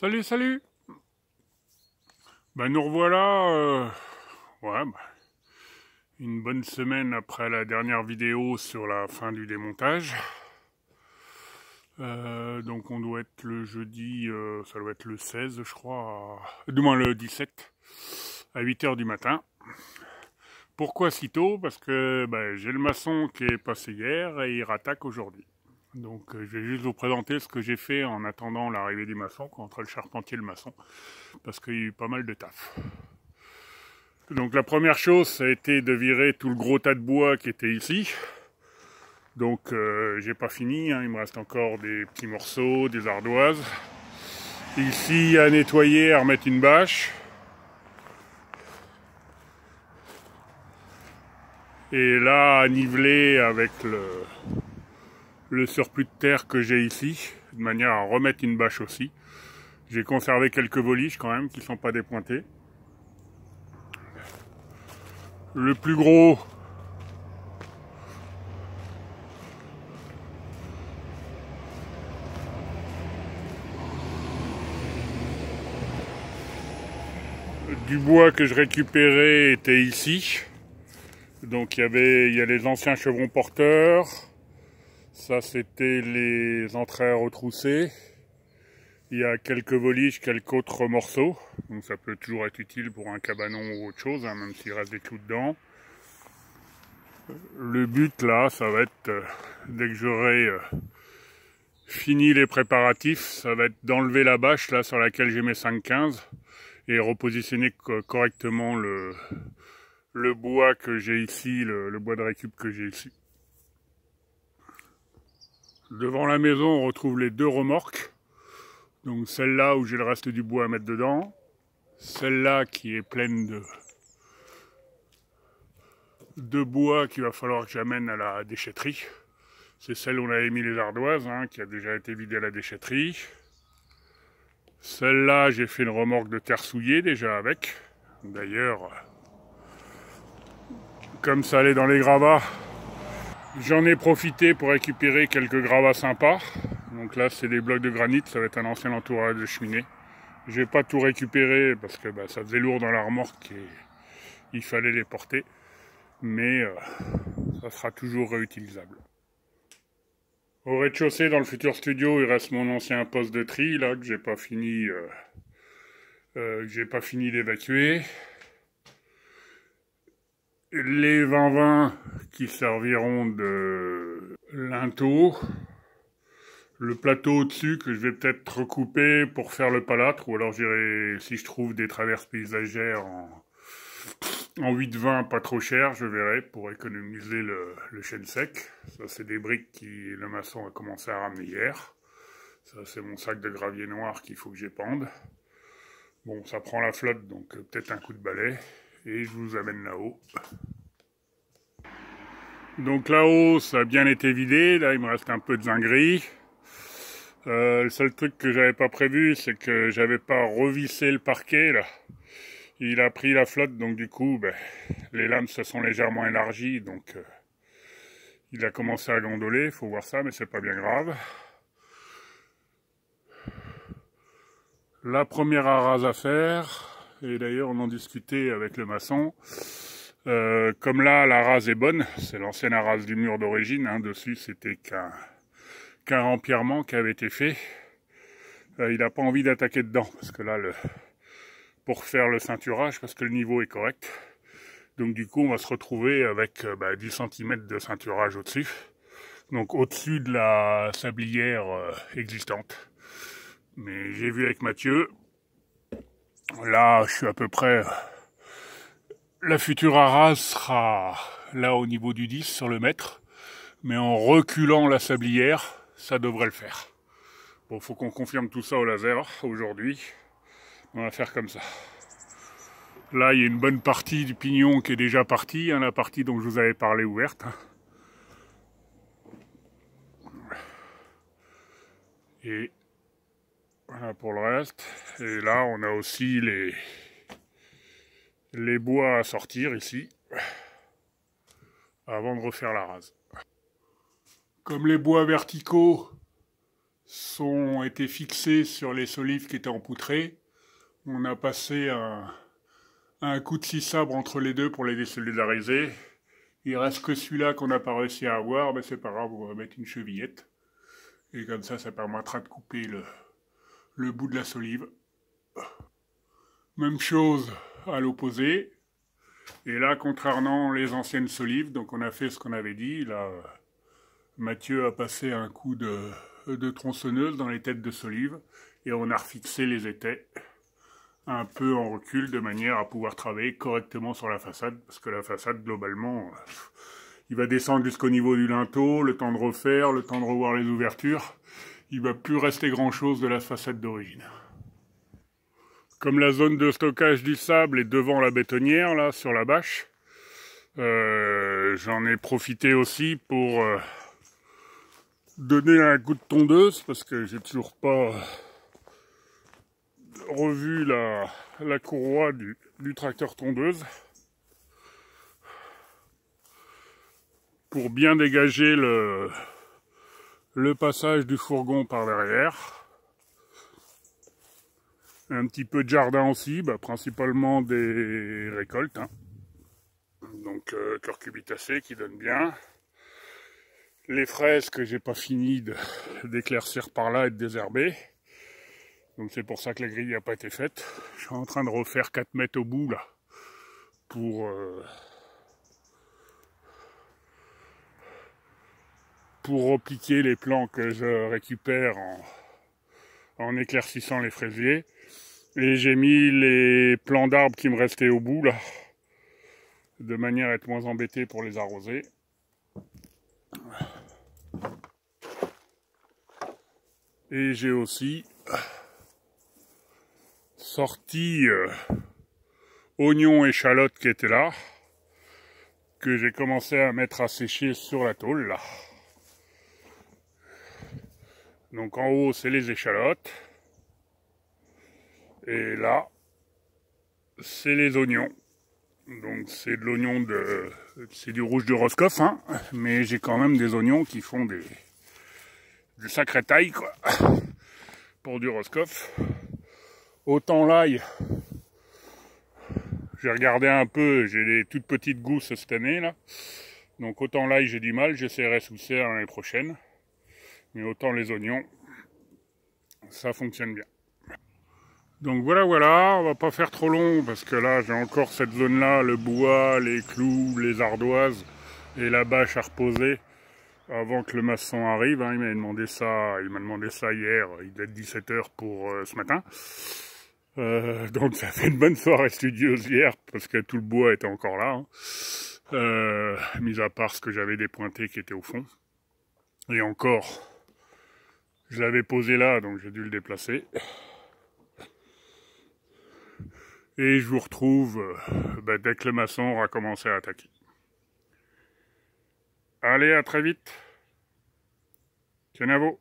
Salut, salut Ben nous revoilà, euh, bah, une bonne semaine après la dernière vidéo sur la fin du démontage. Euh, donc on doit être le jeudi, euh, ça doit être le 16 je crois, du moins le 17, à 8h du matin. Pourquoi si tôt Parce que ben, j'ai le maçon qui est passé hier et il rattaque aujourd'hui. Donc euh, je vais juste vous présenter ce que j'ai fait en attendant l'arrivée des maçons, entre le charpentier et le maçon, parce qu'il y a eu pas mal de taf. Donc la première chose, ça a été de virer tout le gros tas de bois qui était ici. Donc euh, j'ai pas fini, hein, il me reste encore des petits morceaux, des ardoises. Ici à nettoyer, à remettre une bâche. Et là à niveler avec le, le surplus de terre que j'ai ici, de manière à remettre une bâche aussi. J'ai conservé quelques voliges quand même qui ne sont pas dépointés. Le plus gros du bois que je récupérais était ici. Donc il y avait il y a les anciens chevrons porteurs, ça, c'était les entrées retroussées. Il y a quelques voliges, quelques autres morceaux. Donc ça peut toujours être utile pour un cabanon ou autre chose, hein, même s'il reste des clous dedans. Le but là, ça va être, euh, dès que j'aurai euh, fini les préparatifs, ça va être d'enlever la bâche là sur laquelle j'ai mes 5 et repositionner correctement le, bois que j'ai ici, le bois de récup que j'ai ici. Devant la maison, on retrouve les deux remorques. Donc celle-là où j'ai le reste du bois à mettre dedans. Celle-là qui est pleine de, de bois qu'il va falloir que j'amène à la déchetterie. C'est celle où on avait mis les ardoises, hein, qui a déjà été vidée à la déchetterie. Celle-là, j'ai fait une remorque de terre souillée déjà avec. D'ailleurs, comme ça allait dans les gravats, J'en ai profité pour récupérer quelques gravats sympas. Donc là, c'est des blocs de granit, ça va être un ancien entourage de cheminée. Je n'ai pas tout récupéré parce que bah, ça faisait lourd dans la remorque et il fallait les porter. Mais euh, ça sera toujours réutilisable. Au rez-de-chaussée, dans le futur studio, il reste mon ancien poste de tri, là, que j'ai pas fini, euh, euh j'ai pas fini d'évacuer les vins qui serviront de linteau, le plateau au-dessus que je vais peut-être recouper pour faire le palâtre, ou alors j'irai, si je trouve des traverses paysagères en, en 8-20, pas trop cher, je verrai, pour économiser le, le chêne sec. Ça, c'est des briques qui le maçon a commencé à ramener hier. Ça, c'est mon sac de gravier noir qu'il faut que j'épande. Bon, ça prend la flotte, donc euh, peut-être un coup de balai et je vous amène là-haut. Donc là-haut, ça a bien été vidé. Là, il me reste un peu de zingris. Euh, le seul truc que j'avais pas prévu, c'est que j'avais pas revissé le parquet, là. Il a pris la flotte, donc du coup, ben, les lames se sont légèrement élargies, donc euh, il a commencé à gondoler. Faut voir ça, mais c'est pas bien grave. La première arase à faire, et d'ailleurs on en discutait avec le maçon. Euh, comme là, la rase est bonne, c'est l'ancienne rase du mur d'origine, hein. dessus c'était qu'un qu qui avait été fait. Euh, il n'a pas envie d'attaquer dedans, parce que là, le, pour faire le ceinturage, parce que le niveau est correct. Donc du coup, on va se retrouver avec euh, bah, 10 cm de ceinturage au-dessus, donc au-dessus de la sablière existante. Mais j'ai vu avec Mathieu, Là, je suis à peu près... La future arase sera là au niveau du 10 sur le mètre, mais en reculant la sablière, ça devrait le faire. Bon, faut qu'on confirme tout ça au laser aujourd'hui. On va faire comme ça. Là, il y a une bonne partie du pignon qui est déjà partie, la partie dont je vous avais parlé ouverte. Et Hein, pour le reste. Et là, on a aussi les, les bois à sortir ici, avant de refaire la rase. Comme les bois verticaux sont été fixés sur les solives qui étaient empoutrées, on a passé un, un coup de six sabre entre les deux pour les désolidariser. Il reste que celui-là qu'on n'a pas réussi à avoir, mais c'est pas grave, on va mettre une chevillette. Et comme ça, ça permettra de couper le, le bout de la solive. Même chose à l'opposé. Et là, contrairement les anciennes solives, donc on a fait ce qu'on avait dit. Là, Mathieu a passé un coup de, de tronçonneuse dans les têtes de solive et on a refixé les étais un peu en recul de manière à pouvoir travailler correctement sur la façade parce que la façade globalement il va descendre jusqu'au niveau du linteau, le temps de refaire, le temps de revoir les ouvertures il va plus rester grand-chose de la facette d'origine. Comme la zone de stockage du sable est devant la bétonnière, là, sur la bâche, euh, j'en ai profité aussi pour euh, donner un coup de tondeuse, parce que j'ai toujours pas revu la, la courroie du tracteur tondeuse. pour bien dégager le, le passage du fourgon par l'arrière. Un petit peu de jardin aussi, bah, principalement des récoltes. Hein. Donc euh, qui donne bien. Les fraises que j'ai pas fini d'éclaircir par là et de désherber. Donc c'est pour ça que la grille n'a pas été faite. Je suis en train de refaire 4 mètres au bout là pour euh, pour repliquer les plants que je récupère en, éclaircissant les fraisiers. Et j'ai mis les plants d'arbres qui me restaient au bout là, de manière à être moins embêté pour les arroser. Et j'ai aussi sorti euh, oignons et chalotes qui étaient là, que j'ai commencé à mettre à sécher sur la tôle là. Donc en haut, c'est les échalotes. Et là, c'est les oignons. Donc c'est de l'oignon de... C'est du rouge de Roscoff, hein. Mais j'ai quand même des oignons qui font des... Du sacré taille, quoi. Pour du Roscoff. Autant l'ail... J'ai regardé un peu, j'ai des toutes petites gousses cette année, là. Donc autant l'ail, j'ai du mal. J'essaierai sous l'année prochaine. Mais autant les oignons, ça fonctionne bien. Donc voilà, voilà, on va pas faire trop long parce que là j'ai encore cette zone-là, le bois, les clous, les ardoises et la bâche à reposer avant que le maçon arrive. Hein. il m'a demandé ça, il m'a demandé ça hier, il doit 17h pour euh, ce matin. Euh, donc ça fait une bonne soirée studieuse hier parce que tout le bois était encore là, hein. euh, mis à part ce que j'avais dépointé qui était au fond. Et encore, je l'avais posé là, donc j'ai dû le déplacer. Et je vous retrouve euh, ben, dès que le maçon aura commencé à attaquer. Allez, à très vite. vous.